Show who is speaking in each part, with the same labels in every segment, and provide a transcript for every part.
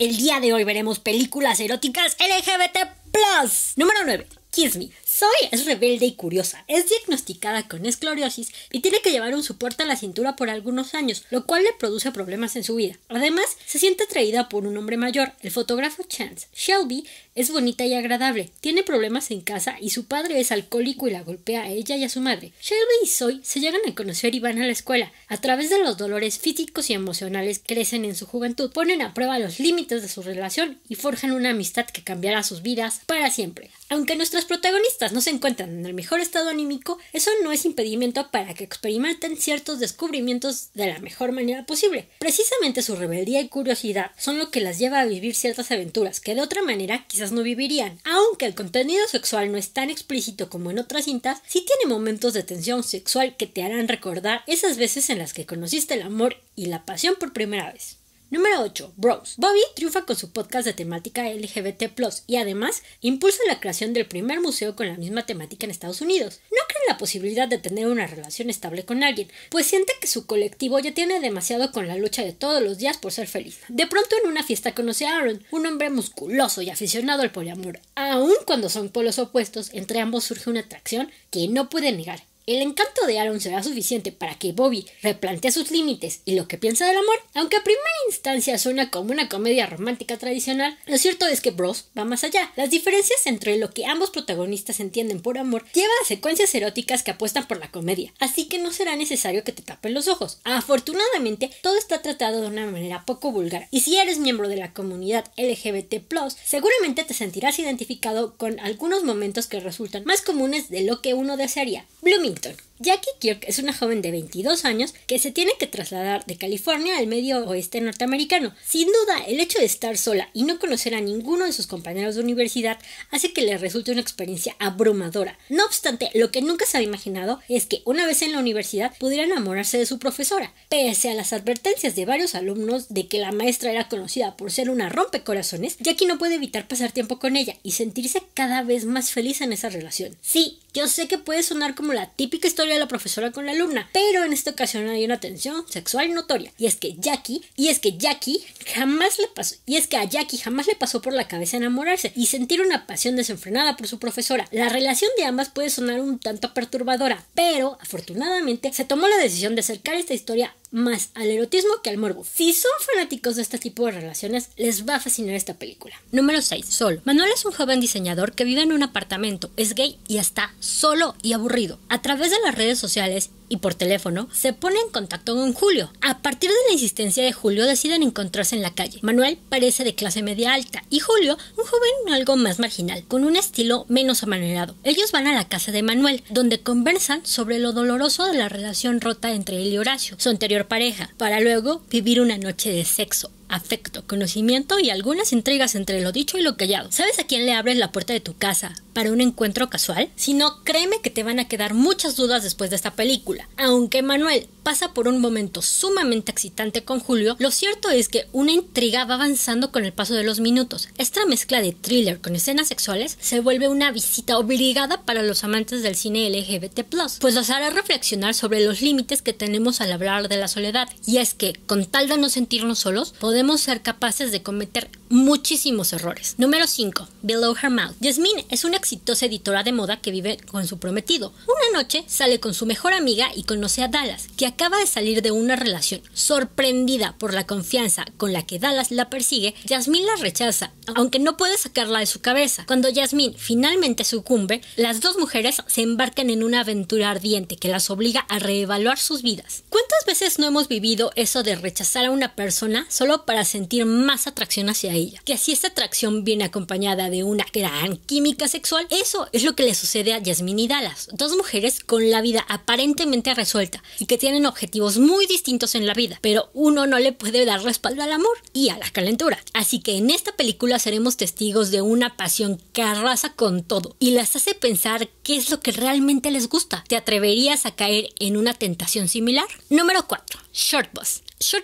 Speaker 1: El día de hoy veremos películas eróticas LGBT Plus. Número 9. Kiss Me. Zoe es rebelde y curiosa, es diagnosticada con esclerosis y tiene que llevar un soporte a la cintura por algunos años, lo cual le produce problemas en su vida. Además, se siente atraída por un hombre mayor, el fotógrafo Chance. Shelby es bonita y agradable, tiene problemas en casa y su padre es alcohólico y la golpea a ella y a su madre. Shelby y Zoe se llegan a conocer y van a la escuela. A través de los dolores físicos y emocionales crecen en su juventud, ponen a prueba los límites de su relación y forjan una amistad que cambiará sus vidas para siempre. Aunque nuestras protagonistas no se encuentran en el mejor estado anímico, eso no es impedimento para que experimenten ciertos descubrimientos de la mejor manera posible. Precisamente su rebeldía y curiosidad son lo que las lleva a vivir ciertas aventuras que de otra manera quizás no vivirían. Aunque el contenido sexual no es tan explícito como en otras cintas, sí tiene momentos de tensión sexual que te harán recordar esas veces en las que conociste el amor y la pasión por primera vez. Número 8. Bros. Bobby triunfa con su podcast de temática LGBT y además impulsa la creación del primer museo con la misma temática en Estados Unidos. No cree en la posibilidad de tener una relación estable con alguien, pues siente que su colectivo ya tiene demasiado con la lucha de todos los días por ser feliz. De pronto en una fiesta conoce a Aaron, un hombre musculoso y aficionado al poliamor. Aun cuando son polos opuestos, entre ambos surge una atracción que no puede negar el encanto de Aaron será suficiente para que Bobby replantea sus límites y lo que piensa del amor. Aunque a primera instancia suena como una comedia romántica tradicional, lo cierto es que Bros va más allá. Las diferencias entre lo que ambos protagonistas entienden por amor lleva a secuencias eróticas que apuestan por la comedia, así que no será necesario que te tapen los ojos. Afortunadamente, todo está tratado de una manera poco vulgar y si eres miembro de la comunidad LGBT+, seguramente te sentirás identificado con algunos momentos que resultan más comunes de lo que uno desearía. Blooming Jackie Kirk es una joven de 22 años que se tiene que trasladar de California al medio oeste norteamericano. Sin duda, el hecho de estar sola y no conocer a ninguno de sus compañeros de universidad hace que le resulte una experiencia abrumadora. No obstante, lo que nunca se había imaginado es que una vez en la universidad pudiera enamorarse de su profesora, pese a las advertencias de varios alumnos de que la maestra era conocida por ser una rompecorazones, Jackie no puede evitar pasar tiempo con ella y sentirse cada vez más feliz en esa relación. Sí, yo sé que puede sonar como la típica historia de la profesora con la alumna, pero en esta ocasión hay una tensión sexual notoria. Y es que Jackie, y es que Jackie jamás le pasó, y es que a Jackie jamás le pasó por la cabeza enamorarse y sentir una pasión desenfrenada por su profesora. La relación de ambas puede sonar un tanto perturbadora, pero afortunadamente se tomó la decisión de acercar esta historia más al erotismo que al morbo. Si son fanáticos de este tipo de relaciones, les va a fascinar esta película. Número 6. Sol. Manuel es un joven diseñador que vive en un apartamento, es gay y está solo y aburrido. A través de las redes sociales y por teléfono, se pone en contacto con Julio. A partir de la insistencia de Julio deciden encontrarse en la calle. Manuel parece de clase media alta y Julio un joven algo más marginal, con un estilo menos amanerado. Ellos van a la casa de Manuel, donde conversan sobre lo doloroso de la relación rota entre él y Horacio, su anterior pareja, para luego vivir una noche de sexo afecto, conocimiento y algunas intrigas entre lo dicho y lo callado. ¿Sabes a quién le abres la puerta de tu casa para un encuentro casual? Si no, créeme que te van a quedar muchas dudas después de esta película. Aunque Manuel pasa por un momento sumamente excitante con Julio, lo cierto es que una intriga va avanzando con el paso de los minutos. Esta mezcla de thriller con escenas sexuales se vuelve una visita obligada para los amantes del cine LGBT, pues los hará reflexionar sobre los límites que tenemos al hablar de la soledad. Y es que, con tal de no sentirnos solos, podemos ser capaces de cometer muchísimos errores. Número 5. Below Her Mouth. Jasmine es una exitosa editora de moda que vive con su prometido. Una noche sale con su mejor amiga y conoce a Dallas, que acaba de salir de una relación, sorprendida por la confianza con la que Dallas la persigue, Yasmin la rechaza, aunque no puede sacarla de su cabeza. Cuando Yasmin finalmente sucumbe, las dos mujeres se embarcan en una aventura ardiente que las obliga a reevaluar sus vidas. ¿Cuántas veces no hemos vivido eso de rechazar a una persona solo para sentir más atracción hacia ella? Que si esta atracción viene acompañada de una gran química sexual, eso es lo que le sucede a Yasmin y Dallas, dos mujeres con la vida aparentemente resuelta y que tienen objetivos muy distintos en la vida, pero uno no le puede dar respaldo al amor y a la calentura. Así que en esta película seremos testigos de una pasión que arrasa con todo y las hace pensar qué es lo que realmente les gusta. ¿Te atreverías a caer en una tentación similar? Número 4. Short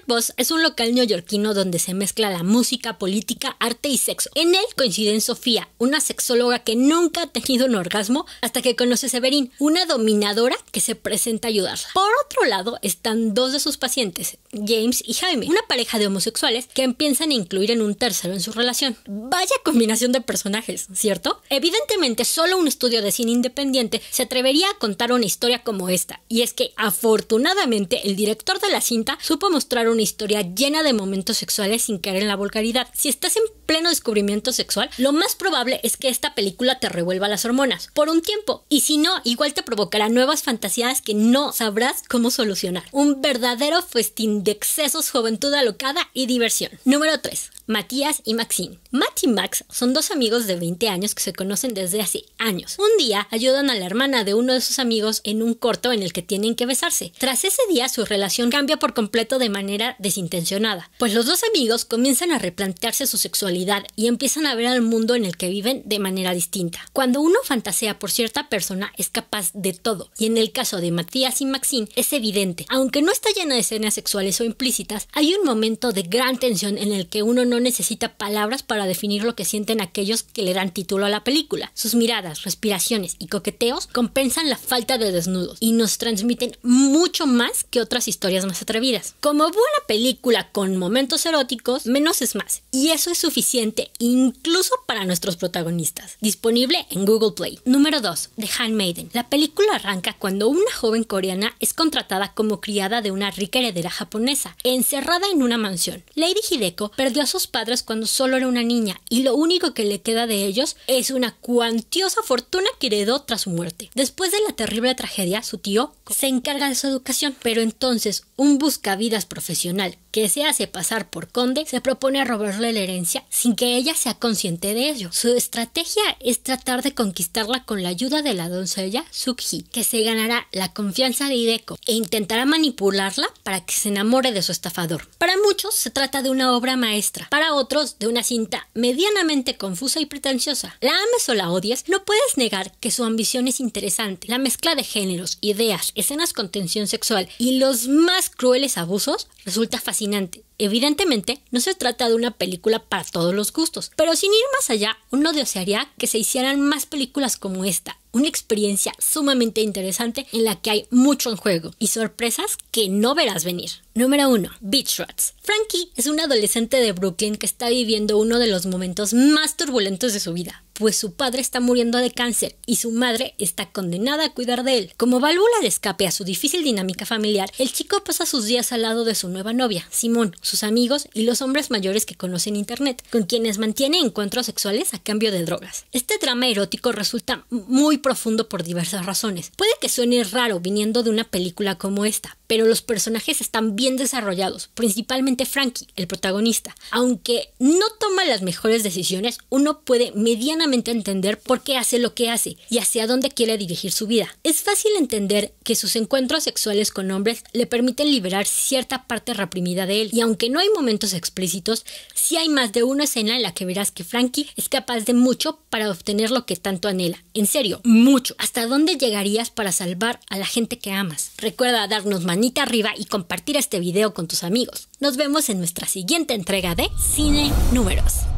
Speaker 1: Boss es un local neoyorquino donde se mezcla la música, política, arte y sexo. En él coinciden Sofía, una sexóloga que nunca ha tenido un orgasmo hasta que conoce a Severín, una dominadora que se presenta a ayudarla. Por otro lado están dos de sus pacientes, James y Jaime, una pareja de homosexuales que empiezan a incluir en un tercero en su relación. Vaya combinación de personajes, ¿cierto? Evidentemente solo un estudio de cine independiente se atrevería a contar una historia como esta, y es que afortunadamente el director de la cinta supo mostrar mostrar una historia llena de momentos sexuales sin caer en la vulgaridad. Si estás en pleno descubrimiento sexual, lo más probable es que esta película te revuelva las hormonas por un tiempo y si no, igual te provocará nuevas fantasías que no sabrás cómo solucionar. Un verdadero festín de excesos, juventud alocada y diversión. Número 3. Matías y Maxine. Matt y Max son dos amigos de 20 años que se conocen desde hace años. Un día ayudan a la hermana de uno de sus amigos en un corto en el que tienen que besarse. Tras ese día su relación cambia por completo de manera desintencionada, pues los dos amigos comienzan a replantearse su sexualidad y empiezan a ver al mundo en el que viven de manera distinta. Cuando uno fantasea por cierta persona es capaz de todo, y en el caso de Matías y Maxine es evidente, aunque no está llena de escenas sexuales o implícitas, hay un momento de gran tensión en el que uno no necesita palabras para definir lo que sienten aquellos que le dan título a la película. Sus miradas, respiraciones y coqueteos compensan la falta de desnudos y nos transmiten mucho más que otras historias más atrevidas. Como buena película con momentos eróticos, menos es más. Y eso es suficiente incluso para nuestros protagonistas. Disponible en Google Play. Número 2. The Handmaiden. La película arranca cuando una joven coreana es contratada como criada de una rica heredera japonesa, encerrada en una mansión. Lady Hideko perdió a sus padres cuando solo era una niña y lo único que le queda de ellos es una cuantiosa fortuna que heredó tras su muerte. Después de la terrible tragedia, su tío se encarga de su educación, pero entonces un buscavidas profesional, que se hace pasar por conde, se propone robarle la herencia sin que ella sea consciente de ello. Su estrategia es tratar de conquistarla con la ayuda de la doncella Sukhi, que se ganará la confianza de Hideko e intentará manipularla para que se enamore de su estafador. Para muchos se trata de una obra maestra, para otros de una cinta medianamente confusa y pretenciosa. La ames o la odias, no puedes negar que su ambición es interesante. La mezcla de géneros, ideas, escenas con tensión sexual y los más crueles abusos resulta fascinante. Evidentemente, no se trata de una película para todos los gustos, pero sin ir más allá, uno desearía que se hicieran más películas como esta, una experiencia sumamente interesante en la que hay mucho en juego y sorpresas que no verás venir. Número 1. Beach Rats. Frankie es un adolescente de Brooklyn que está viviendo uno de los momentos más turbulentos de su vida pues su padre está muriendo de cáncer y su madre está condenada a cuidar de él. Como válvula de escape a su difícil dinámica familiar, el chico pasa sus días al lado de su nueva novia, Simón, sus amigos y los hombres mayores que conoce en Internet, con quienes mantiene encuentros sexuales a cambio de drogas. Este drama erótico resulta muy profundo por diversas razones. Puede que suene raro viniendo de una película como esta, pero los personajes están bien desarrollados, principalmente Frankie, el protagonista. Aunque no toma las mejores decisiones, uno puede medianamente entender por qué hace lo que hace y hacia dónde quiere dirigir su vida. Es fácil entender que sus encuentros sexuales con hombres le permiten liberar cierta parte reprimida de él, y aunque no hay momentos explícitos, sí hay más de una escena en la que verás que Frankie es capaz de mucho para obtener lo que tanto anhela. En serio, mucho. ¿Hasta dónde llegarías para salvar a la gente que amas? Recuerda darnos manita arriba y compartir este video con tus amigos. Nos vemos en nuestra siguiente entrega de Cine Números.